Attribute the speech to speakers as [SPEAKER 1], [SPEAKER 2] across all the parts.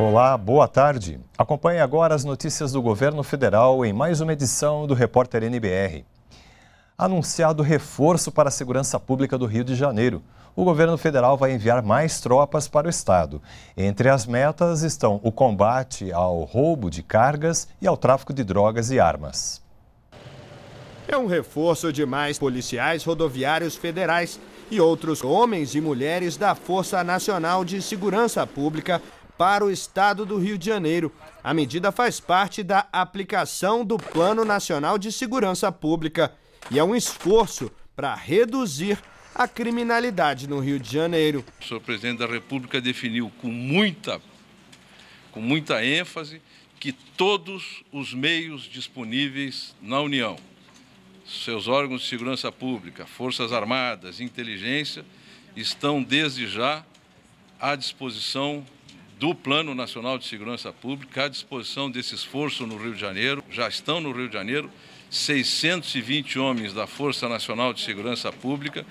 [SPEAKER 1] Olá, boa tarde. Acompanhe agora as notícias do governo federal em mais uma edição do Repórter NBR. Anunciado reforço para a segurança pública do Rio de Janeiro, o governo federal vai enviar mais tropas para o estado. Entre as metas estão o combate ao roubo de cargas e ao tráfico de drogas e armas.
[SPEAKER 2] É um reforço de mais policiais rodoviários federais e outros homens e mulheres da Força Nacional de Segurança Pública para o estado do Rio de Janeiro. A medida faz parte da aplicação do Plano Nacional de Segurança Pública e é um esforço para reduzir a criminalidade no Rio de Janeiro. O
[SPEAKER 1] senhor presidente da República definiu com muita, com muita ênfase que todos os meios disponíveis na União, seus órgãos de segurança pública, Forças Armadas, inteligência, estão desde já à disposição do Plano Nacional de Segurança Pública à disposição desse esforço no Rio de Janeiro. Já estão no Rio de Janeiro 620 homens da Força Nacional de Segurança Pública,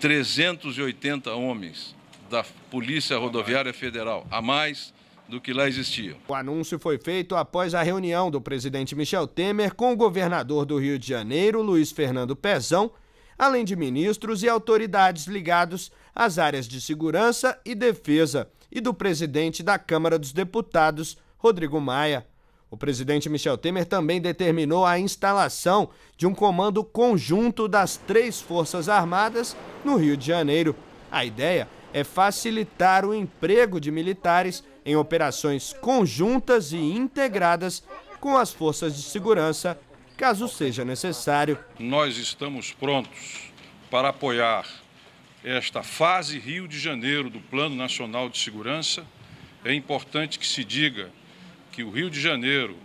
[SPEAKER 1] 380 homens da Polícia Rodoviária Federal, a mais do que lá existia
[SPEAKER 2] O anúncio foi feito após a reunião do presidente Michel Temer com o governador do Rio de Janeiro, Luiz Fernando Pezão, além de ministros e autoridades ligados às áreas de segurança e defesa, e do presidente da Câmara dos Deputados, Rodrigo Maia. O presidente Michel Temer também determinou a instalação de um comando conjunto das três Forças Armadas no Rio de Janeiro. A ideia é facilitar o emprego de militares em operações conjuntas e integradas com as forças de segurança Caso seja necessário, nós estamos
[SPEAKER 1] prontos para apoiar esta fase Rio de Janeiro do Plano Nacional de Segurança. É importante que se diga que o Rio de Janeiro,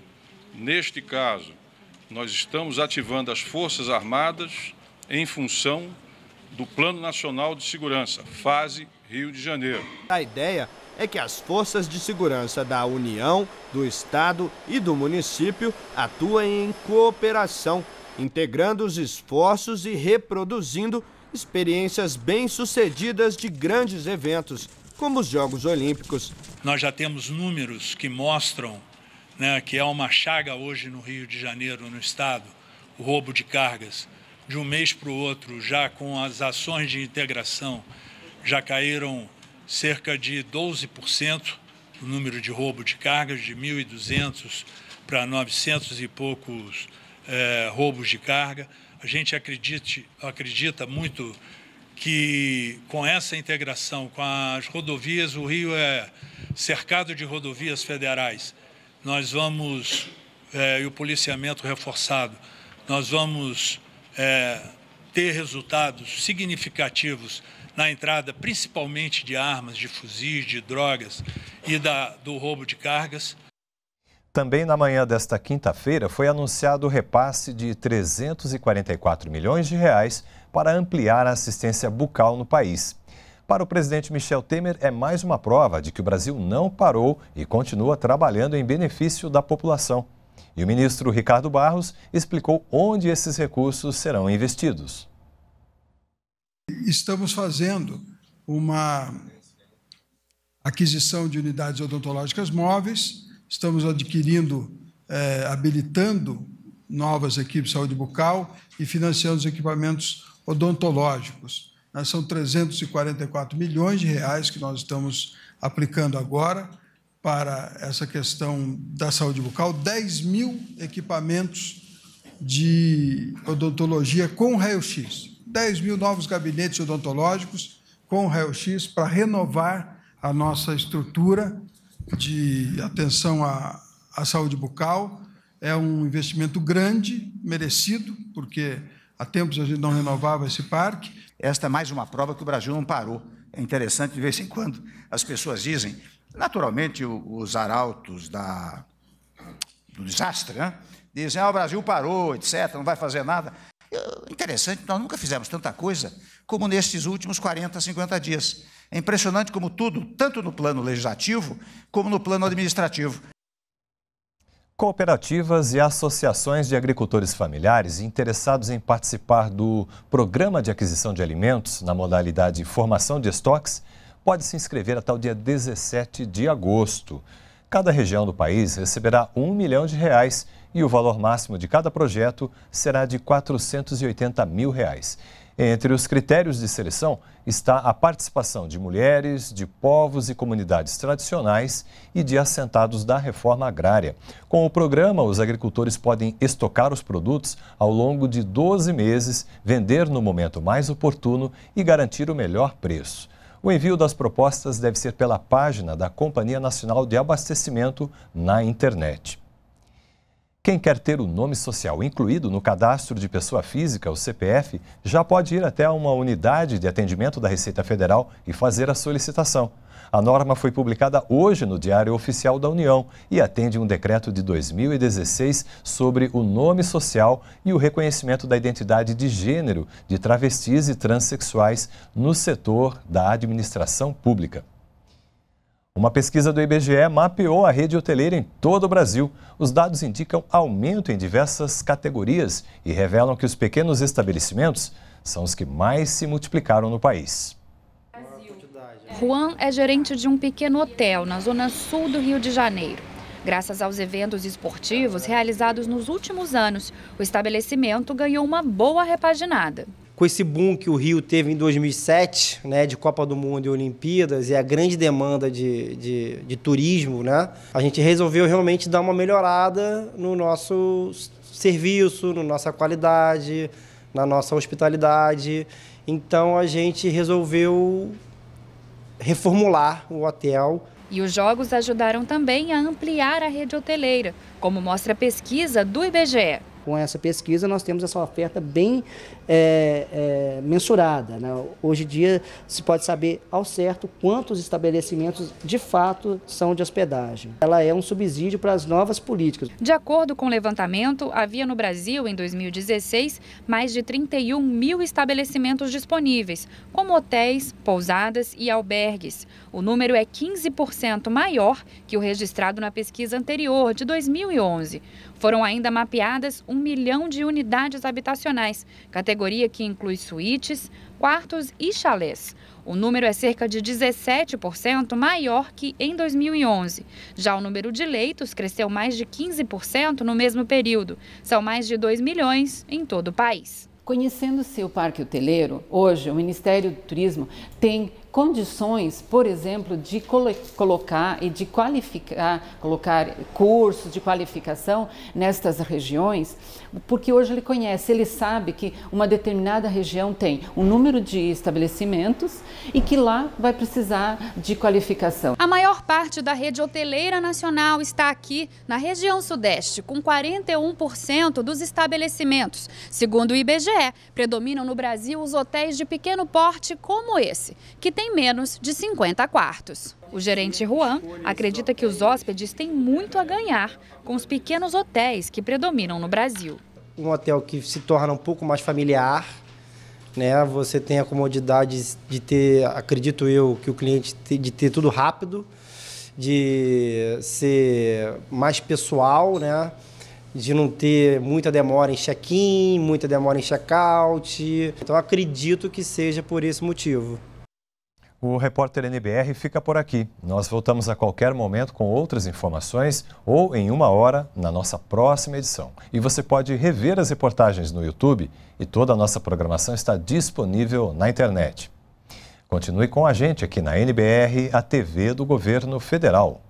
[SPEAKER 1] neste caso, nós estamos ativando as Forças Armadas em função do Plano Nacional de Segurança, fase Rio de Janeiro.
[SPEAKER 2] A ideia é que as forças de segurança da União, do Estado e do município atuem em cooperação, integrando os esforços e reproduzindo experiências bem-sucedidas de grandes eventos, como os Jogos Olímpicos. Nós já temos números que mostram né, que é uma chaga hoje no Rio de Janeiro, no Estado, o roubo de cargas. De um mês para o outro, já com as ações de integração, já caíram cerca de 12% do número de roubo de cargas, de 1.200 para 900 e poucos é, roubos de carga. A gente acredite, acredita muito que com essa integração com as rodovias, o Rio é cercado de rodovias federais. Nós vamos, é, e o policiamento reforçado, nós vamos é, ter resultados significativos na entrada principalmente de armas, de fuzis, de drogas e da, do roubo de cargas.
[SPEAKER 1] Também na manhã desta quinta-feira foi anunciado o repasse de 344 milhões de reais para ampliar a assistência bucal no país. Para o presidente Michel Temer, é mais uma prova de que o Brasil não parou e continua trabalhando em benefício da população. E o ministro Ricardo Barros explicou onde esses recursos serão investidos
[SPEAKER 2] estamos fazendo uma aquisição de unidades odontológicas móveis, estamos adquirindo, eh, habilitando novas equipes de saúde bucal e financiando os equipamentos odontológicos. São 344 milhões de reais que nós estamos aplicando agora para essa questão da saúde bucal, 10 mil equipamentos de odontologia com raio-x. 10 mil novos gabinetes odontológicos com raio-x para renovar a nossa estrutura de atenção à, à saúde bucal. É um investimento grande, merecido, porque há tempos a gente não renovava esse parque. Esta é mais uma prova que o Brasil não parou. É interessante, de vez em quando, as pessoas dizem. Naturalmente, os arautos da, do desastre né? dizem: ah, o Brasil parou, etc., não vai fazer nada. Eh, interessante, nós nunca fizemos tanta coisa como nestes últimos 40, 50 dias. É impressionante como tudo, tanto no plano legislativo como no plano administrativo.
[SPEAKER 1] Cooperativas e associações de agricultores familiares interessados em participar do Programa de Aquisição de Alimentos, na modalidade Formação de Estoques, pode se inscrever até o dia 17 de agosto. Cada região do país receberá um milhão de reais e o valor máximo de cada projeto será de R$ 480 mil. Reais. Entre os critérios de seleção está a participação de mulheres, de povos e comunidades tradicionais e de assentados da reforma agrária. Com o programa, os agricultores podem estocar os produtos ao longo de 12 meses, vender no momento mais oportuno e garantir o melhor preço. O envio das propostas deve ser pela página da Companhia Nacional de Abastecimento na internet. Quem quer ter o nome social incluído no cadastro de pessoa física, o CPF, já pode ir até uma unidade de atendimento da Receita Federal e fazer a solicitação. A norma foi publicada hoje no Diário Oficial da União e atende um decreto de 2016 sobre o nome social e o reconhecimento da identidade de gênero de travestis e transexuais no setor da administração pública. Uma pesquisa do IBGE mapeou a rede hoteleira em todo o Brasil. Os dados indicam aumento em diversas categorias e revelam que os pequenos estabelecimentos são os que mais se multiplicaram no país.
[SPEAKER 3] Juan é gerente de um pequeno hotel na zona sul do Rio de Janeiro. Graças aos eventos esportivos realizados nos últimos anos, o estabelecimento ganhou uma boa repaginada
[SPEAKER 4] com esse boom que o Rio teve em 2007, né, de Copa do Mundo e Olimpíadas, e a grande demanda de, de, de turismo, né, a gente resolveu realmente dar uma melhorada no nosso serviço, na nossa qualidade, na nossa hospitalidade. Então a gente resolveu reformular o hotel.
[SPEAKER 3] E os jogos ajudaram também a ampliar a rede hoteleira, como mostra a pesquisa do IBGE
[SPEAKER 4] com essa pesquisa, nós temos essa oferta bem é, é, mensurada. Né? Hoje em dia, se pode saber ao certo quantos estabelecimentos de fato são de hospedagem. Ela é um subsídio para as novas políticas. De
[SPEAKER 3] acordo com o levantamento, havia no Brasil, em 2016, mais de 31 mil estabelecimentos disponíveis, como hotéis, pousadas e albergues. O número é 15% maior que o registrado na pesquisa anterior, de 2011. Foram ainda mapeadas um milhão de unidades habitacionais, categoria que inclui suítes, quartos e chalés. O número é cerca de 17% maior que em 2011. Já o número de leitos cresceu mais de 15% no mesmo período. São mais de 2 milhões em todo o país. Conhecendo-se o parque hoteleiro, hoje o Ministério do Turismo tem condições, por exemplo, de colocar e de qualificar, colocar cursos de qualificação nestas regiões, porque hoje ele conhece, ele sabe que uma determinada região tem um número de estabelecimentos e que lá vai precisar de qualificação. A maior parte da rede hoteleira nacional está aqui na região sudeste, com 41% dos estabelecimentos. Segundo o IBGE, predominam no Brasil os hotéis de pequeno porte como esse, que tem tem menos de 50 quartos. O gerente Juan acredita que os hóspedes têm muito a ganhar com os pequenos hotéis que predominam no Brasil.
[SPEAKER 4] Um hotel que se torna um pouco mais familiar, né? Você tem a comodidade de ter, acredito eu, que o cliente de ter tudo rápido, de ser mais pessoal, né? de não ter muita demora em check-in, muita demora em check-out. Então acredito que seja por esse motivo. O repórter NBR fica
[SPEAKER 1] por aqui. Nós voltamos a qualquer momento com outras informações ou em uma hora na nossa próxima edição. E você pode rever as reportagens no YouTube e toda a nossa programação está disponível na internet. Continue com a gente aqui na NBR, a TV do Governo Federal.